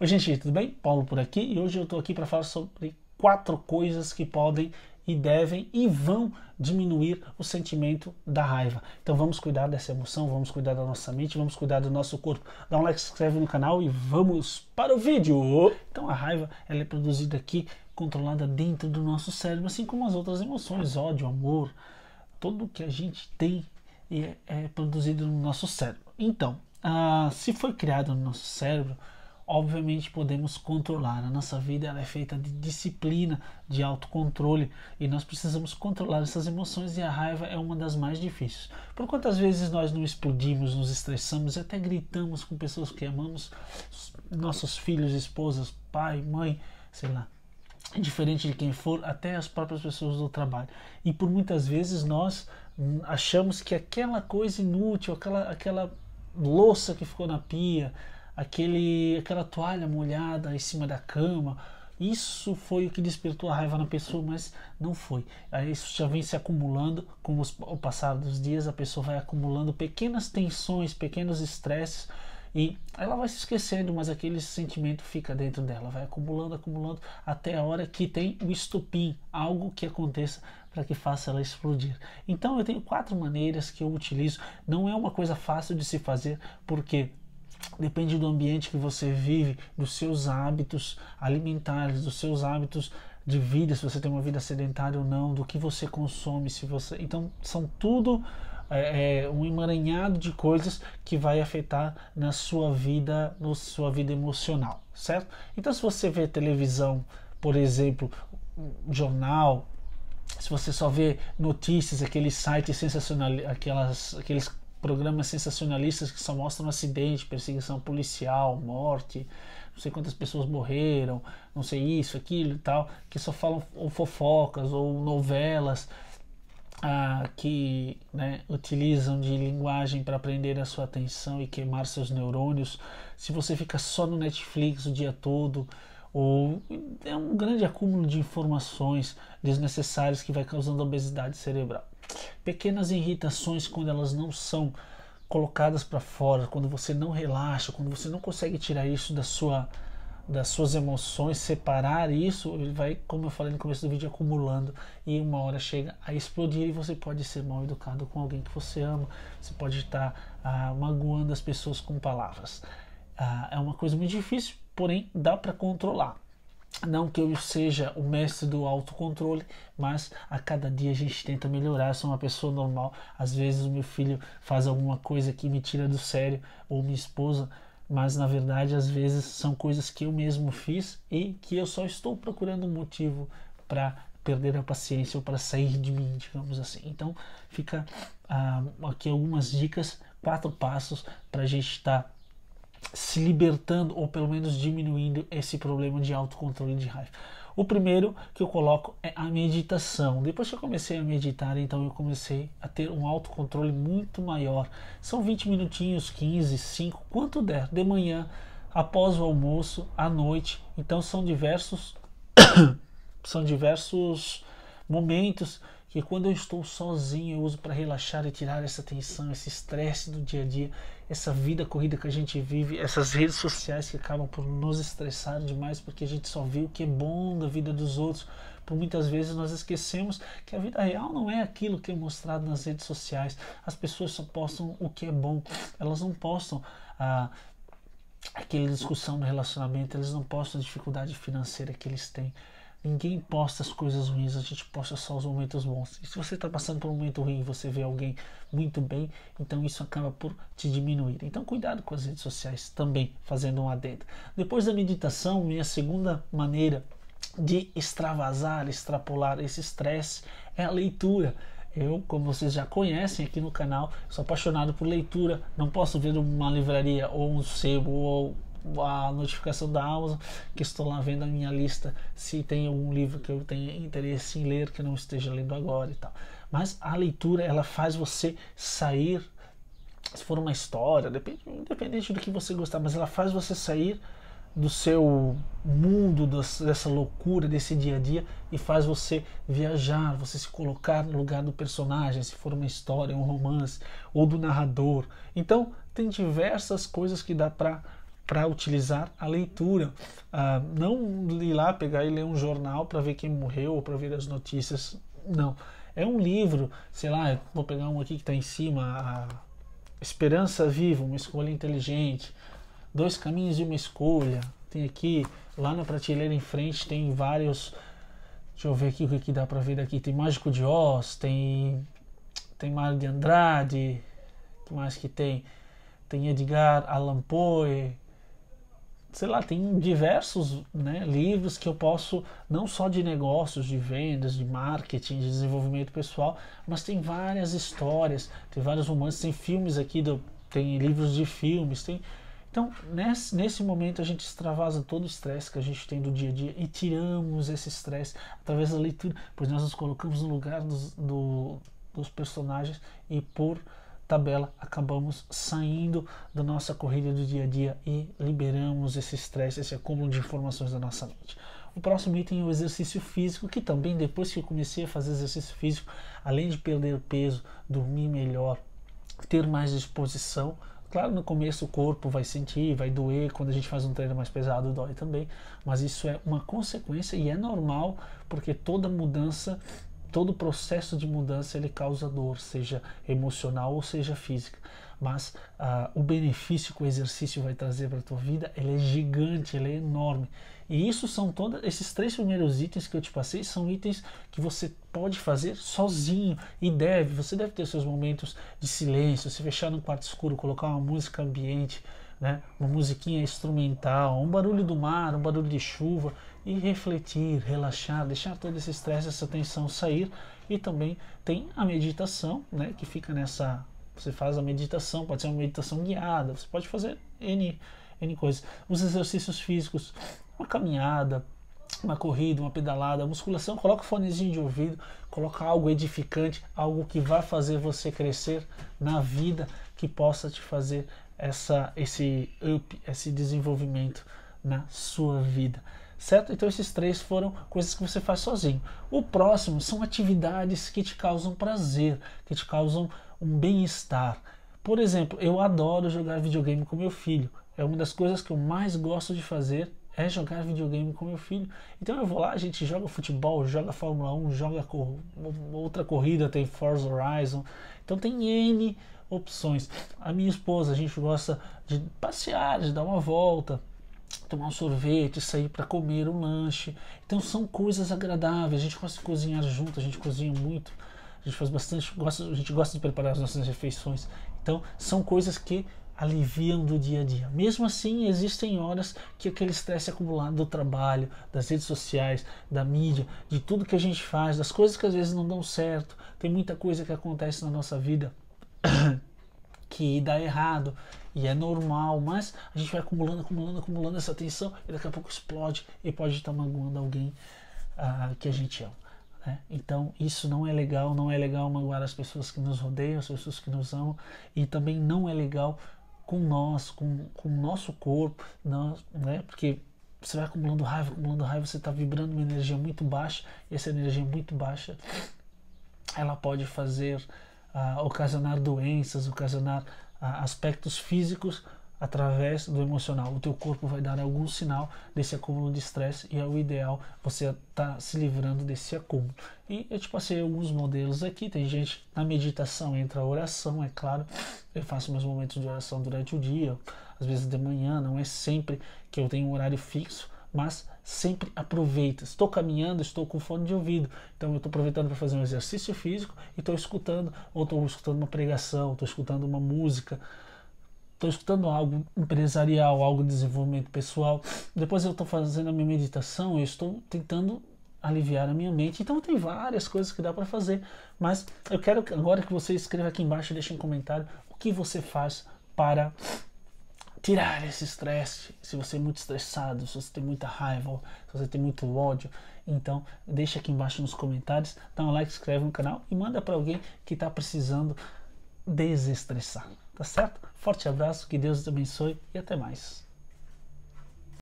Oi, gente, tudo bem? Paulo por aqui e hoje eu estou aqui para falar sobre quatro coisas que podem e devem e vão diminuir o sentimento da raiva. Então vamos cuidar dessa emoção, vamos cuidar da nossa mente, vamos cuidar do nosso corpo. Dá um like, se inscreve no canal e vamos para o vídeo. Então a raiva ela é produzida aqui, controlada dentro do nosso cérebro, assim como as outras emoções, ódio, amor, tudo que a gente tem é, é produzido no nosso cérebro. Então, ah, se foi criado no nosso cérebro obviamente podemos controlar. A nossa vida ela é feita de disciplina, de autocontrole e nós precisamos controlar essas emoções e a raiva é uma das mais difíceis. Por quantas vezes nós não explodimos, nos estressamos e até gritamos com pessoas que amamos, nossos filhos, esposas, pai, mãe, sei lá. Diferente de quem for, até as próprias pessoas do trabalho. E por muitas vezes nós hum, achamos que aquela coisa inútil, aquela, aquela louça que ficou na pia, aquele, aquela toalha molhada em cima da cama. Isso foi o que despertou a raiva na pessoa, mas não foi. Isso já vem se acumulando com os, o passar dos dias. A pessoa vai acumulando pequenas tensões, pequenos estresses e ela vai se esquecendo, mas aquele sentimento fica dentro dela, vai acumulando, acumulando até a hora que tem o estupim, algo que aconteça para que faça ela explodir. Então eu tenho quatro maneiras que eu utilizo. Não é uma coisa fácil de se fazer, porque depende do ambiente que você vive, dos seus hábitos alimentares, dos seus hábitos de vida, se você tem uma vida sedentária ou não, do que você consome, se você. Então são tudo é, é um emaranhado de coisas que vai afetar na sua vida, na sua vida emocional, certo? Então se você vê televisão, por exemplo, um jornal, se você só vê notícias, aqueles sites sensacionais, aquelas, aqueles programas sensacionalistas que só mostram acidente, perseguição policial, morte, não sei quantas pessoas morreram, não sei isso, aquilo e tal, que só falam ou fofocas ou novelas ah, que né, utilizam de linguagem para prender a sua atenção e queimar seus neurônios. Se você fica só no Netflix o dia todo, ou é um grande acúmulo de informações desnecessárias que vai causando obesidade cerebral pequenas irritações quando elas não são colocadas para fora, quando você não relaxa, quando você não consegue tirar isso da sua das suas emoções, separar isso, ele vai, como eu falei no começo do vídeo, acumulando e uma hora chega a explodir e você pode ser mal educado com alguém que você ama, você pode estar ah, magoando as pessoas com palavras. Ah, é uma coisa muito difícil, porém dá para controlar. Não que eu seja o mestre do autocontrole, mas a cada dia a gente tenta melhorar. Eu sou uma pessoa normal. Às vezes o meu filho faz alguma coisa que me tira do sério, ou minha esposa, mas na verdade às vezes são coisas que eu mesmo fiz e que eu só estou procurando um motivo para perder a paciência ou para sair de mim, digamos assim. Então, fica ah, aqui algumas dicas, quatro passos para a gente estar. Tá se libertando ou pelo menos diminuindo esse problema de autocontrole de raiva. O primeiro que eu coloco é a meditação. Depois que eu comecei a meditar, então eu comecei a ter um autocontrole muito maior. São 20 minutinhos, 15, 5, quanto der, de manhã, após o almoço, à noite. Então são diversos são diversos momentos que quando eu estou sozinho eu uso para relaxar e tirar essa tensão, esse estresse do dia a dia, essa vida corrida que a gente vive, essas redes sociais que acabam por nos estressar demais porque a gente só vê o que é bom da vida dos outros. Por muitas vezes nós esquecemos que a vida real não é aquilo que é mostrado nas redes sociais. As pessoas só postam o que é bom, elas não postam a. Ah, aquela discussão do relacionamento, eles não postam a dificuldade financeira que eles têm, Ninguém posta as coisas ruins, a gente posta só os momentos bons. E se você está passando por um momento ruim e você vê alguém muito bem, então isso acaba por te diminuir. Então, cuidado com as redes sociais também, fazendo um adendo. Depois da meditação, minha segunda maneira de extravasar, extrapolar esse estresse é a leitura. Eu, como vocês já conhecem aqui no canal, sou apaixonado por leitura. Não posso ver uma livraria ou um sebo ou a notificação da Amazon, que estou lá vendo a minha lista se tem algum livro que eu tenha interesse em ler que não esteja lendo agora e tal. Mas a leitura ela faz você sair, se for uma história, depende, independente do que você gostar, mas ela faz você sair do seu mundo, dessa loucura, desse dia a dia e faz você viajar, você se colocar no lugar do personagem, se for uma história, um romance ou do narrador. Então, tem diversas coisas que dá para para utilizar a leitura. Ah, não ir lá pegar e ler um jornal para ver quem morreu ou para ver as notícias. Não. É um livro, sei lá, vou pegar um aqui que está em cima: Esperança Viva, uma escolha inteligente, Dois Caminhos e uma Escolha. Tem aqui, lá na prateleira em frente, tem vários. Deixa eu ver aqui o que, que dá para ver daqui. Tem Mágico de Oz, tem. Tem Mário de Andrade, o que mais que tem? Tem Edgar Allan Poe, sei lá, tem diversos né, livros que eu posso, não só de negócios, de vendas, de marketing, de desenvolvimento pessoal, mas tem várias histórias, tem vários romances, tem filmes aqui, do, tem livros de filmes, tem. Então, nesse, nesse momento, a gente extravasa todo o estresse que a gente tem do dia a dia e tiramos esse estresse através da leitura, pois nós nos colocamos no lugar dos, do, dos personagens e por tabela, acabamos saindo da nossa corrida do dia a dia e liberamos esse estresse, esse acúmulo de informações da nossa mente. O próximo item é o exercício físico, que também depois que eu comecei a fazer exercício físico, além de perder peso, dormir melhor, ter mais disposição, Claro, no começo o corpo vai sentir, vai doer, quando a gente faz um treino mais pesado dói também, mas isso é uma consequência e é normal, porque toda mudança todo processo de mudança ele causa dor, seja emocional ou seja física. Mas ah, o benefício que o exercício vai trazer para a tua vida, ele é gigante, ele é enorme. E isso são todos esses três primeiros itens que eu te passei, são itens que você pode fazer sozinho e deve. Você deve ter seus momentos de silêncio, se fechar num quarto escuro, colocar uma música ambiente, né? uma musiquinha instrumental, um barulho do mar, um barulho de chuva e refletir, relaxar, deixar todo esse estresse, essa tensão sair. E também tem a meditação, né? que fica nessa. Você faz a meditação, pode ser uma meditação guiada, você pode fazer N, N coisas. Os exercícios físicos, uma caminhada, uma corrida, uma pedalada, musculação, coloca o fonezinho de ouvido, coloca algo edificante, algo que vai fazer você crescer na vida, que possa te fazer essa, esse up, esse desenvolvimento na sua vida. Certo? Então esses três foram coisas que você faz sozinho. O próximo são atividades que te causam prazer, que te causam um bem-estar. Por exemplo, eu adoro jogar videogame com meu filho. É uma das coisas que eu mais gosto de fazer é jogar videogame com meu filho. Então eu vou lá, a gente joga futebol, joga Fórmula 1, joga cor outra corrida, tem Forza Horizon. Então tem N opções. A minha esposa, a gente gosta de passear, de dar uma volta, tomar um sorvete, sair para comer um lanche. Então são coisas agradáveis. A gente gosta de cozinhar junto, a gente cozinha muito. A gente faz bastante, gosta, a gente gosta de preparar as nossas refeições. Então são coisas que aliviam do dia a dia. Mesmo assim, existem horas que aquele estresse acumulado do trabalho, das redes sociais, da mídia, de tudo que a gente faz, das coisas que às vezes não dão certo, tem muita coisa que acontece na nossa vida que dá errado e é normal, mas a gente vai acumulando, acumulando, acumulando essa tensão e daqui a pouco explode e pode estar magoando alguém uh, que a gente ama. Né? Então isso não é legal, não é legal magoar as pessoas que nos rodeiam, as pessoas que nos amam e também não é legal com nós, com, com o nosso corpo, nós, né? Porque você vai acumulando raiva, acumulando raiva, você está vibrando uma energia muito baixa, e essa energia muito baixa ela pode fazer uh, ocasionar doenças, ocasionar uh, aspectos físicos através do emocional. O teu corpo vai dar algum sinal desse acúmulo de estresse e é o ideal você tá se livrando desse acúmulo. E eu te passei alguns modelos aqui. Tem gente na meditação, entra a oração, é claro. Eu faço meus momentos de oração durante o dia, às vezes de manhã, não é sempre que eu tenho um horário fixo, mas sempre aproveita. Estou caminhando, estou com fone de ouvido, então eu estou aproveitando para fazer um exercício físico e estou escutando, ou estou escutando uma pregação, estou escutando uma música estou escutando algo empresarial, algo de desenvolvimento pessoal. Depois eu estou fazendo a minha meditação, eu estou tentando aliviar a minha mente. Então tem várias coisas que dá para fazer, mas eu quero agora que você escreva aqui embaixo, deixe um comentário o que você faz para tirar esse estresse. Se você é muito estressado, se você tem muita raiva, se você tem muito ódio, então deixa aqui embaixo nos comentários, dá um like, inscreve no canal e manda para alguém que está precisando desestressar, tá certo? Forte abraço, que Deus te abençoe e até mais.